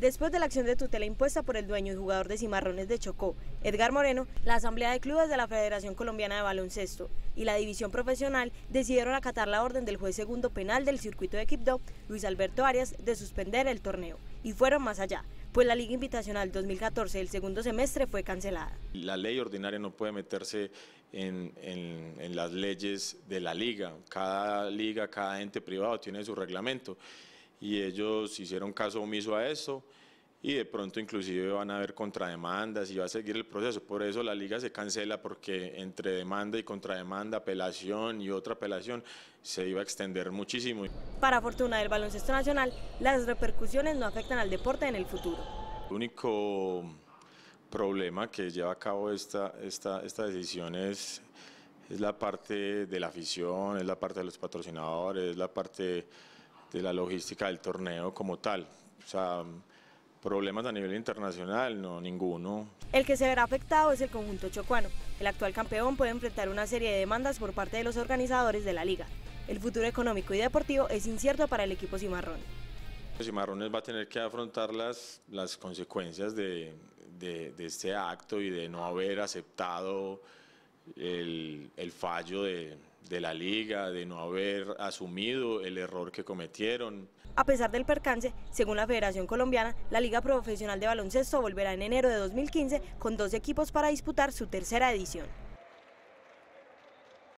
Después de la acción de tutela impuesta por el dueño y jugador de Cimarrones de Chocó, Edgar Moreno, la Asamblea de Clubes de la Federación Colombiana de Baloncesto y la División Profesional decidieron acatar la orden del juez segundo penal del circuito de Quibdó, Luis Alberto Arias, de suspender el torneo. Y fueron más allá, pues la Liga Invitacional 2014 del segundo semestre fue cancelada. La ley ordinaria no puede meterse en, en las leyes de la liga. Cada liga, cada ente privado tiene su reglamento y ellos hicieron caso omiso a eso y de pronto inclusive van a haber contrademandas y va a seguir el proceso. Por eso la liga se cancela porque entre demanda y contrademanda, apelación y otra apelación se iba a extender muchísimo. Para fortuna del baloncesto nacional, las repercusiones no afectan al deporte en el futuro. El único problema que lleva a cabo esta, esta, esta decisión es, es la parte de la afición, es la parte de los patrocinadores, es la parte de la logística del torneo como tal. O sea, problemas a nivel internacional, no, ninguno. El que se verá afectado es el conjunto chocuano. El actual campeón puede enfrentar una serie de demandas por parte de los organizadores de la liga. El futuro económico y deportivo es incierto para el equipo cimarrón. Cimarrones va a tener que afrontar las, las consecuencias de, de, de, este acto y de no haber aceptado el fallo de, de la liga, de no haber asumido el error que cometieron. A pesar del percance, según la Federación Colombiana, la Liga Profesional de Baloncesto volverá en enero de 2015 con dos equipos para disputar su tercera edición.